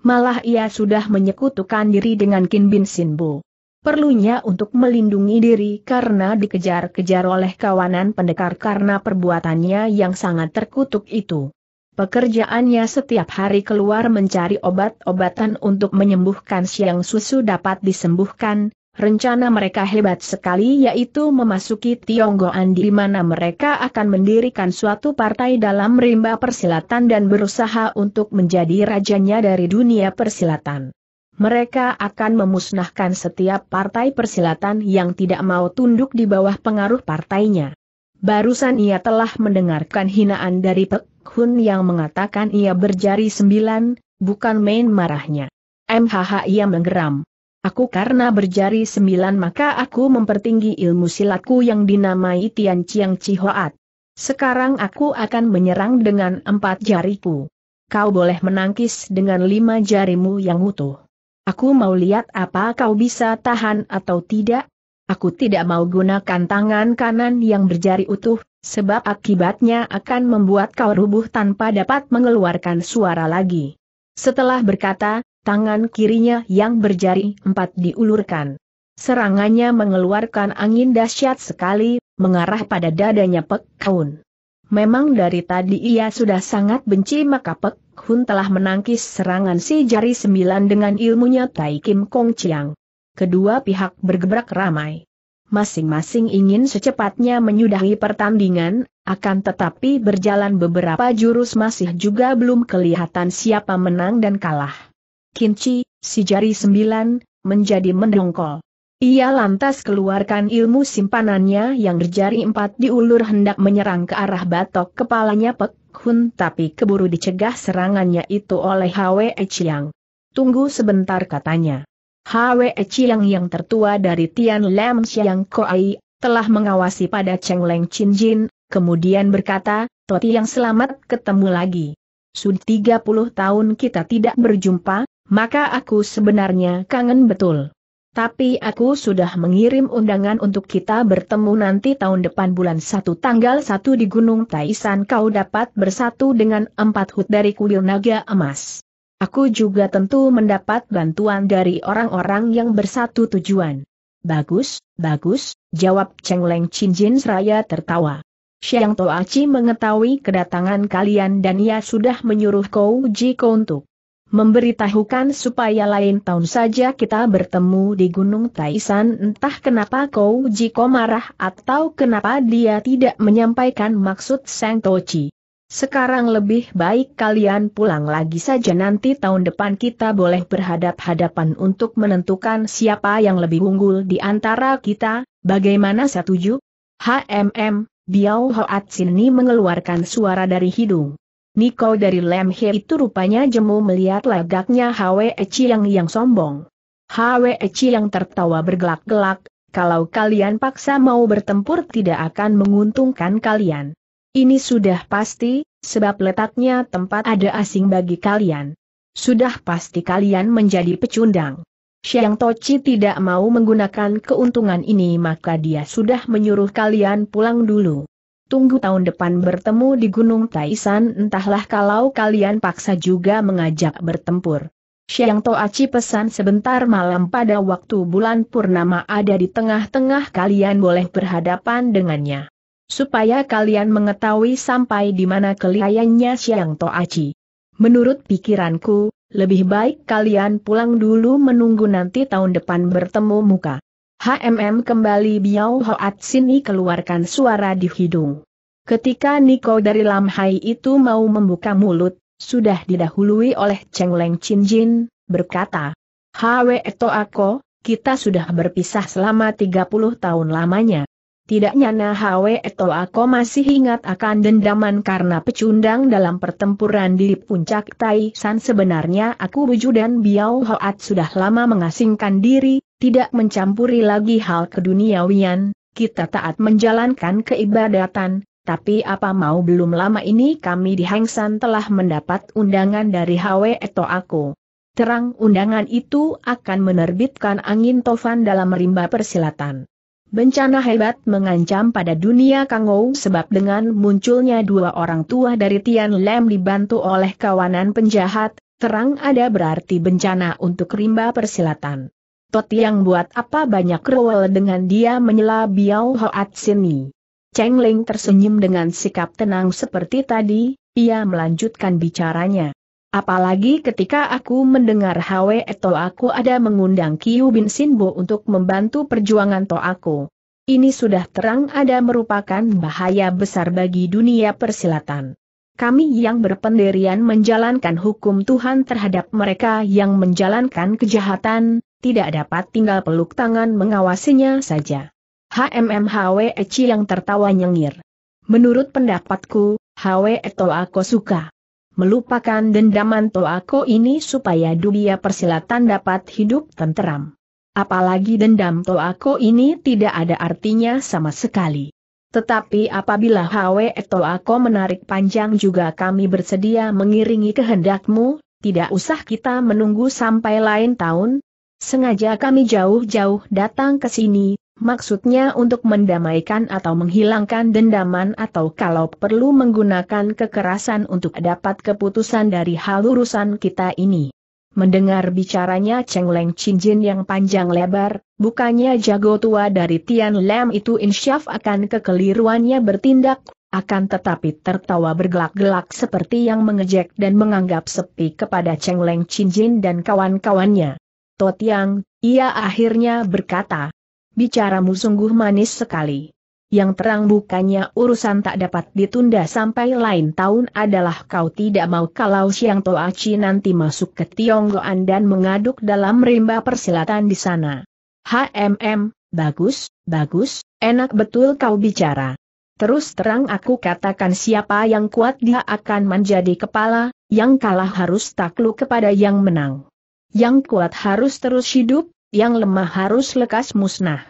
S1: malah ia sudah menyekutukan diri dengan Kin Bin Sinbo. Perlunya untuk melindungi diri karena dikejar-kejar oleh kawanan pendekar karena perbuatannya yang sangat terkutuk itu. Pekerjaannya setiap hari keluar mencari obat-obatan untuk menyembuhkan siang susu dapat disembuhkan, Rencana mereka hebat sekali yaitu memasuki Tionggoan di mana mereka akan mendirikan suatu partai dalam rimba persilatan dan berusaha untuk menjadi rajanya dari dunia persilatan. Mereka akan memusnahkan setiap partai persilatan yang tidak mau tunduk di bawah pengaruh partainya. Barusan ia telah mendengarkan hinaan dari Pek Hun yang mengatakan ia berjari sembilan, bukan main marahnya. MHH ia menggeram. Aku karena berjari sembilan maka aku mempertinggi ilmu silatku yang dinamai Tian Chiang Chihoat. Sekarang aku akan menyerang dengan empat jariku. Kau boleh menangkis dengan lima jarimu yang utuh. Aku mau lihat apa kau bisa tahan atau tidak. Aku tidak mau gunakan tangan kanan yang berjari utuh, sebab akibatnya akan membuat kau rubuh tanpa dapat mengeluarkan suara lagi. Setelah berkata, tangan kirinya yang berjari empat diulurkan. Serangannya mengeluarkan angin dahsyat sekali, mengarah pada dadanya Pek Kaun. Memang dari tadi ia sudah sangat benci maka Pek Hun telah menangkis serangan si jari sembilan dengan ilmunya Tai Kim Kong Chiang. Kedua pihak bergebrak ramai. Masing-masing ingin secepatnya menyudahi pertandingan, akan tetapi berjalan beberapa jurus masih juga belum kelihatan siapa menang dan kalah. Kinci, si jari sembilan, menjadi mendongkol. Ia lantas keluarkan ilmu simpanannya yang berjari empat diulur hendak menyerang ke arah batok kepalanya Pek Hun tapi keburu dicegah serangannya itu oleh Hwe Chiang. Tunggu sebentar katanya. Hwe Chiang yang tertua dari Tian Lam Siang Koai, telah mengawasi pada Cheng Leng Chin Jin, kemudian berkata, Toti yang selamat ketemu lagi. Sudah 30 tahun kita tidak berjumpa, maka aku sebenarnya kangen betul. Tapi aku sudah mengirim undangan untuk kita bertemu nanti tahun depan bulan 1 tanggal 1 di Gunung Taisan kau dapat bersatu dengan empat hut dari kuil naga emas. Aku juga tentu mendapat bantuan dari orang-orang yang bersatu tujuan. Bagus, bagus, jawab Cheng Leng Chin Jin seraya tertawa. Xiang Chi mengetahui kedatangan kalian dan ia sudah menyuruh Kou Ji Kou untuk memberitahukan supaya lain tahun saja kita bertemu di Gunung Taisan entah kenapa kau Jiko marah atau kenapa dia tidak menyampaikan maksud Sang Tochi. Sekarang lebih baik kalian pulang lagi saja nanti tahun depan kita boleh berhadap-hadapan untuk menentukan siapa yang lebih unggul di antara kita, bagaimana setuju? HMM, Biao Hoat Sini mengeluarkan suara dari hidung. Niko dari Lemhe itu rupanya jemu melihat lagaknya Hwe Chiang yang sombong. Hwe yang tertawa bergelak-gelak, kalau kalian paksa mau bertempur tidak akan menguntungkan kalian. Ini sudah pasti, sebab letaknya tempat ada asing bagi kalian. Sudah pasti kalian menjadi pecundang. Xiang Toci tidak mau menggunakan keuntungan ini maka dia sudah menyuruh kalian pulang dulu tunggu tahun depan bertemu di Gunung Taisan entahlah kalau kalian paksa juga mengajak bertempur. Siang Toaci pesan sebentar malam pada waktu bulan purnama ada di tengah-tengah kalian boleh berhadapan dengannya. Supaya kalian mengetahui sampai di mana kelihayannya Siang Toaci. Menurut pikiranku, lebih baik kalian pulang dulu menunggu nanti tahun depan bertemu muka. HMM kembali Biao Hoat Sini keluarkan suara di hidung. Ketika Niko dari lam hai itu mau membuka mulut, sudah didahului oleh Cheng Leng Chin Jin, berkata, Hwe Eto Ako, kita sudah berpisah selama 30 tahun lamanya. Tidak nyana Hwe Eto Ako masih ingat akan dendaman karena pecundang dalam pertempuran di puncak tai san. sebenarnya aku Buju dan Biao Hoat sudah lama mengasingkan diri, tidak mencampuri lagi hal keduniawian, kita taat menjalankan keibadatan, tapi apa mau belum lama ini kami di Hengsan telah mendapat undangan dari Hwe Eto Aku. Terang undangan itu akan menerbitkan angin tofan dalam rimba persilatan. Bencana hebat mengancam pada dunia Kangou sebab dengan munculnya dua orang tua dari Tian Lem dibantu oleh kawanan penjahat, terang ada berarti bencana untuk rimba persilatan. Tot yang buat apa banyak rewel dengan dia menyela Biao Hoat sini. Cheng Ling tersenyum dengan sikap tenang seperti tadi, ia melanjutkan bicaranya. Apalagi ketika aku mendengar Hwe atau aku ada mengundang Kiu Bin Sinbo untuk membantu perjuangan to aku. Ini sudah terang ada merupakan bahaya besar bagi dunia persilatan. Kami yang berpendirian menjalankan hukum Tuhan terhadap mereka yang menjalankan kejahatan, tidak dapat tinggal peluk tangan mengawasinya saja. HMMHW Eci yang tertawa nyengir. Menurut pendapatku, HW Toako suka melupakan dendaman Toako ini supaya dunia persilatan dapat hidup tenteram. Apalagi dendam Toako ini tidak ada artinya sama sekali. Tetapi apabila HW Toako menarik panjang juga kami bersedia mengiringi kehendakmu, tidak usah kita menunggu sampai lain tahun, Sengaja kami jauh-jauh datang ke sini, maksudnya untuk mendamaikan atau menghilangkan dendaman atau kalau perlu menggunakan kekerasan untuk dapat keputusan dari hal urusan kita ini. Mendengar bicaranya Cheng Leng Cinjin yang panjang lebar, bukannya jago tua dari Tian Lam itu insyaf akan kekeliruannya bertindak, akan tetapi tertawa bergelak-gelak seperti yang mengejek dan menganggap sepi kepada Cheng Leng Cinjin dan kawan-kawannya. Totiang, ia akhirnya berkata. Bicaramu sungguh manis sekali. Yang terang bukannya urusan tak dapat ditunda sampai lain tahun adalah kau tidak mau kalau Siang Toachi nanti masuk ke Tionggoan dan mengaduk dalam rimba persilatan di sana. HMM, bagus, bagus, enak betul kau bicara. Terus terang aku katakan siapa yang kuat dia akan menjadi kepala, yang kalah harus takluk kepada yang menang. Yang kuat harus terus hidup, yang lemah harus lekas musnah.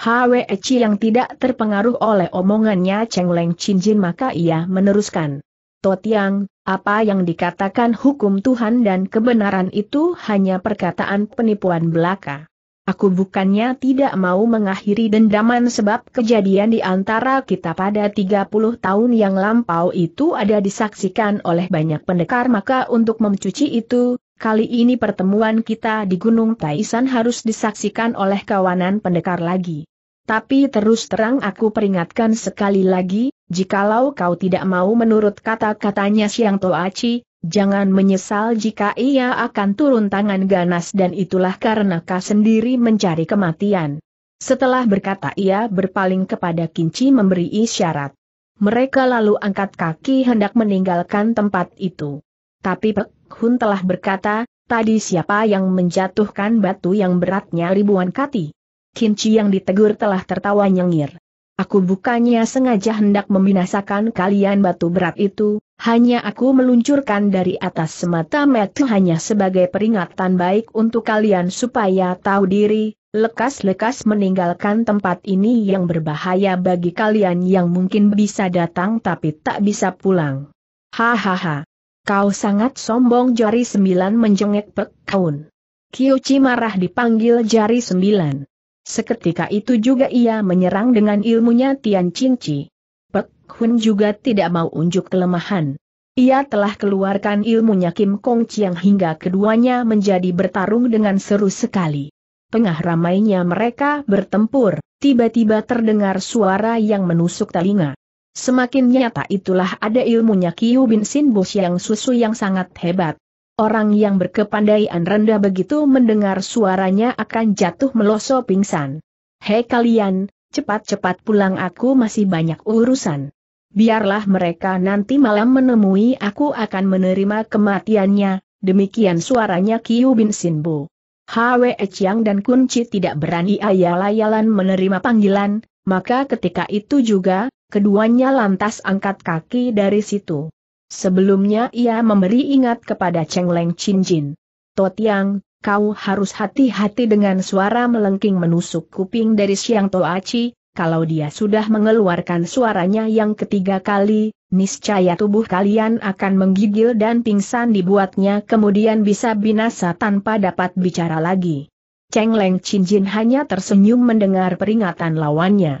S1: Hwe Eci yang tidak terpengaruh oleh omongannya Cheng Leng Chin Jin maka ia meneruskan. Totiang, apa yang dikatakan hukum Tuhan dan kebenaran itu hanya perkataan penipuan belaka. Aku bukannya tidak mau mengakhiri dendaman sebab kejadian di antara kita pada 30 tahun yang lampau itu ada disaksikan oleh banyak pendekar maka untuk memcuci itu, kali ini pertemuan kita di Gunung Taisan harus disaksikan oleh kawanan pendekar lagi. Tapi terus terang aku peringatkan sekali lagi, jikalau kau tidak mau menurut kata-katanya Siang Toaci, jangan menyesal jika ia akan turun tangan ganas dan itulah karena kau sendiri mencari kematian. Setelah berkata ia berpaling kepada Kinci memberi isyarat. Mereka lalu angkat kaki hendak meninggalkan tempat itu. Tapi Pek Hun telah berkata, tadi siapa yang menjatuhkan batu yang beratnya ribuan kati? Kinci yang ditegur telah tertawa nyengir. Aku bukannya sengaja hendak membinasakan kalian batu berat itu, hanya aku meluncurkan dari atas semata Metu hanya sebagai peringatan baik untuk kalian supaya tahu diri, lekas-lekas meninggalkan tempat ini yang berbahaya bagi kalian yang mungkin bisa datang tapi tak bisa pulang. Hahaha. Kau sangat sombong jari sembilan menjengek pek kaun. Kiyuchi marah dipanggil jari sembilan. Seketika itu juga ia menyerang dengan ilmunya Tian Cinci. Pek Hun juga tidak mau unjuk kelemahan. Ia telah keluarkan ilmunya Kim Kong Chiang hingga keduanya menjadi bertarung dengan seru sekali. Tengah ramainya mereka bertempur, tiba-tiba terdengar suara yang menusuk telinga. Semakin nyata itulah ada ilmunya Kiu Bin Sin Bo Siang Susu yang sangat hebat. Orang yang berkepandaian rendah begitu mendengar suaranya akan jatuh meloso pingsan. Hei kalian, cepat-cepat pulang aku masih banyak urusan. Biarlah mereka nanti malam menemui aku akan menerima kematiannya, demikian suaranya Kiu Bin Sin Bo. Hwe Chiang dan Kunci tidak berani ayal-ayalan menerima panggilan, maka ketika itu juga, Keduanya lantas angkat kaki dari situ. Sebelumnya ia memberi ingat kepada Cheng Leng Chin Jin. Totiang, kau harus hati-hati dengan suara melengking menusuk kuping dari Siang Aci. kalau dia sudah mengeluarkan suaranya yang ketiga kali, niscaya tubuh kalian akan menggigil dan pingsan dibuatnya kemudian bisa binasa tanpa dapat bicara lagi. Cheng Leng Chin Jin hanya tersenyum mendengar peringatan lawannya.